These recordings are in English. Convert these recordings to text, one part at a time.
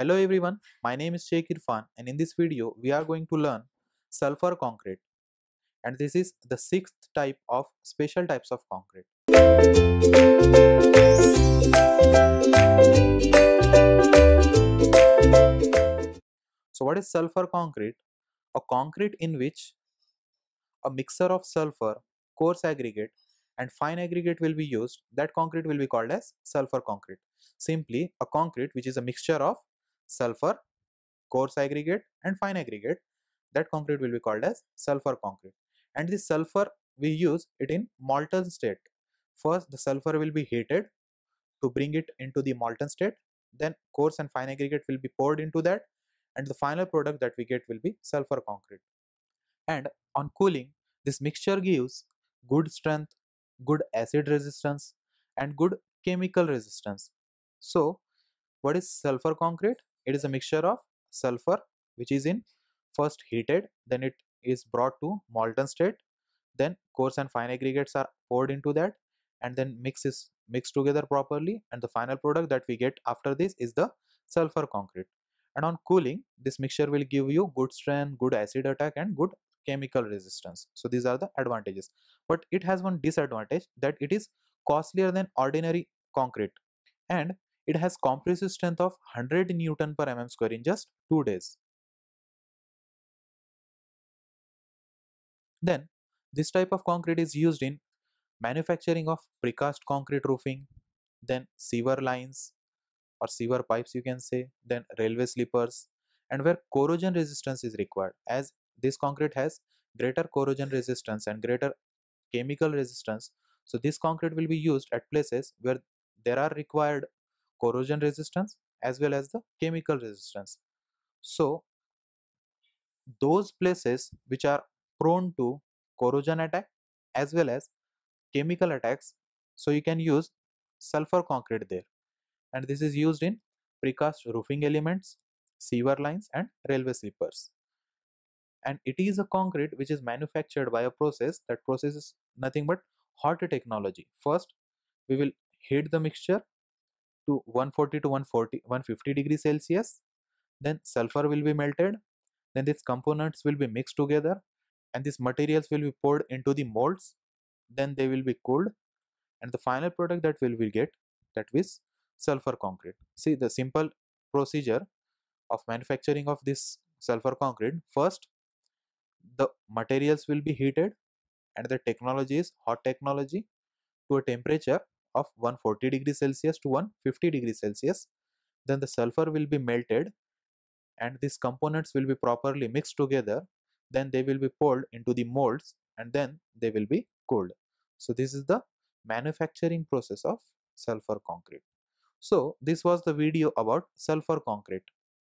Hello everyone, my name is Sheikh Irfan and in this video we are going to learn sulfur concrete and this is the sixth type of special types of concrete. So what is sulfur concrete? A concrete in which a mixture of sulfur, coarse aggregate and fine aggregate will be used that concrete will be called as sulfur concrete. Simply a concrete which is a mixture of sulfur, coarse aggregate and fine aggregate. That concrete will be called as sulfur concrete. And this sulfur we use it in molten state. First the sulfur will be heated to bring it into the molten state. Then coarse and fine aggregate will be poured into that and the final product that we get will be sulfur concrete. And on cooling, this mixture gives good strength, good acid resistance and good chemical resistance. So, what is sulfur concrete? it is a mixture of sulfur which is in first heated then it is brought to molten state then coarse and fine aggregates are poured into that and then mix is mixed together properly and the final product that we get after this is the sulfur concrete and on cooling this mixture will give you good strength good acid attack and good chemical resistance so these are the advantages but it has one disadvantage that it is costlier than ordinary concrete and it has compressive strength of 100 Newton per mm square in just 2 days. Then this type of concrete is used in manufacturing of precast concrete roofing, then sewer lines or sewer pipes you can say, then railway sleepers and where corrosion resistance is required as this concrete has greater corrosion resistance and greater chemical resistance. So this concrete will be used at places where there are required corrosion resistance as well as the chemical resistance. So those places which are prone to corrosion attack as well as chemical attacks so you can use sulfur concrete there and this is used in precast roofing elements sewer lines and railway sleepers and it is a concrete which is manufactured by a process that process is nothing but hot technology first we will heat the mixture to 140 to 140 150 degrees celsius then sulfur will be melted then these components will be mixed together and these materials will be poured into the molds then they will be cooled and the final product that we will get that is sulfur concrete see the simple procedure of manufacturing of this sulfur concrete first the materials will be heated and the technology is hot technology to a temperature of 140 degree Celsius to 150 degree Celsius. Then the sulfur will be melted and these components will be properly mixed together. Then they will be poured into the molds and then they will be cooled. So this is the manufacturing process of sulfur concrete. So this was the video about sulfur concrete.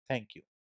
Thank you.